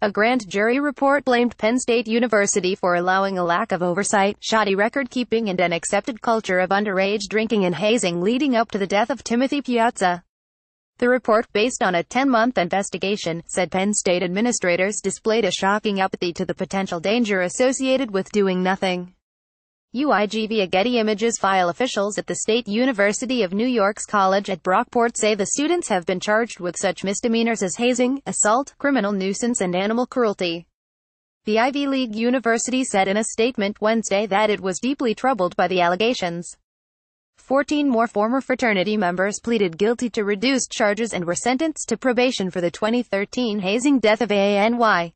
A grand jury report blamed Penn State University for allowing a lack of oversight, shoddy record-keeping and an accepted culture of underage drinking and hazing leading up to the death of Timothy Piazza. The report, based on a 10-month investigation, said Penn State administrators displayed a shocking apathy to the potential danger associated with doing nothing. UIG via Getty Images file officials at the State University of New York's College at Brockport say the students have been charged with such misdemeanors as hazing, assault, criminal nuisance and animal cruelty. The Ivy League University said in a statement Wednesday that it was deeply troubled by the allegations. 14 more former fraternity members pleaded guilty to reduced charges and were sentenced to probation for the 2013 hazing death of A.N.Y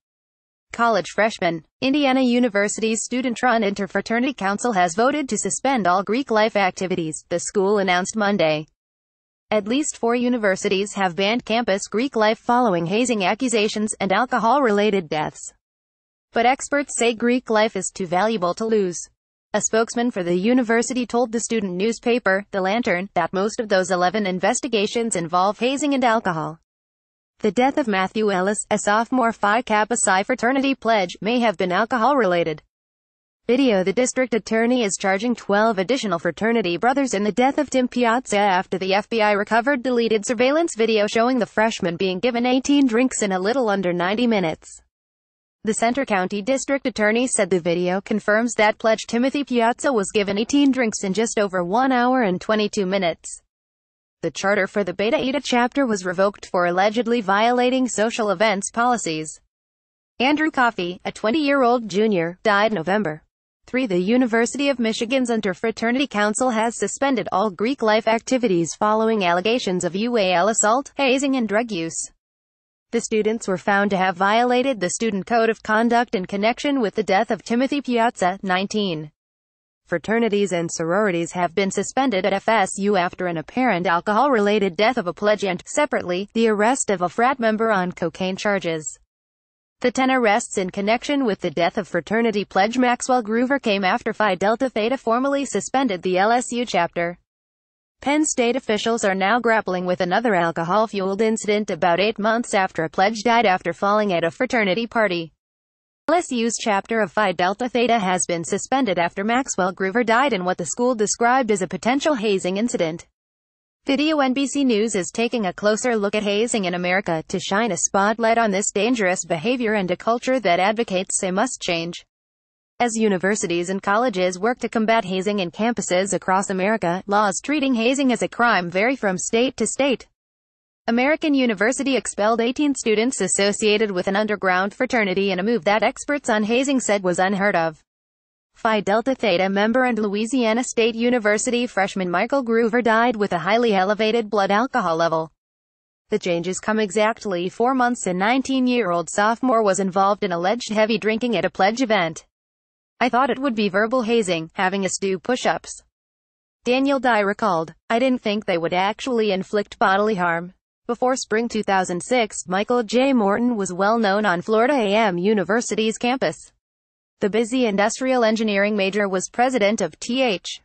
college freshmen. Indiana University's student-run interfraternity council has voted to suspend all Greek life activities, the school announced Monday. At least four universities have banned campus Greek life following hazing accusations and alcohol-related deaths. But experts say Greek life is too valuable to lose. A spokesman for the university told the student newspaper, The Lantern, that most of those 11 investigations involve hazing and alcohol. The death of Matthew Ellis, a sophomore Phi Kappa Psi fraternity pledge, may have been alcohol-related. Video The district attorney is charging 12 additional fraternity brothers in the death of Tim Piazza after the FBI recovered deleted surveillance video showing the freshman being given 18 drinks in a little under 90 minutes. The Center County District Attorney said the video confirms that pledge Timothy Piazza was given 18 drinks in just over 1 hour and 22 minutes. The charter for the Beta Eta chapter was revoked for allegedly violating social events policies. Andrew Coffey, a 20-year-old junior, died November 3. The University of Michigan's Interfraternity Council has suspended all Greek life activities following allegations of UAL assault, hazing and drug use. The students were found to have violated the Student Code of Conduct in connection with the death of Timothy Piazza, 19 fraternities and sororities have been suspended at FSU after an apparent alcohol-related death of a pledge and, separately, the arrest of a frat member on cocaine charges. The 10 arrests in connection with the death of fraternity pledge Maxwell Groover came after Phi Delta Theta formally suspended the LSU chapter. Penn State officials are now grappling with another alcohol-fueled incident about eight months after a pledge died after falling at a fraternity party. LSU's chapter of Phi Delta Theta has been suspended after Maxwell Groover died in what the school described as a potential hazing incident. Video NBC News is taking a closer look at hazing in America to shine a spotlight on this dangerous behavior and a culture that advocates a must change. As universities and colleges work to combat hazing in campuses across America, laws treating hazing as a crime vary from state to state. American University expelled 18 students associated with an underground fraternity in a move that experts on hazing said was unheard of. Phi Delta Theta member and Louisiana State University freshman Michael Groover died with a highly elevated blood alcohol level. The changes come exactly four months and 19-year-old sophomore was involved in alleged heavy drinking at a pledge event. I thought it would be verbal hazing, having us do push-ups. Daniel Dye recalled, I didn't think they would actually inflict bodily harm. Before spring 2006, Michael J. Morton was well known on Florida A&M University's campus. The busy industrial engineering major was president of Th.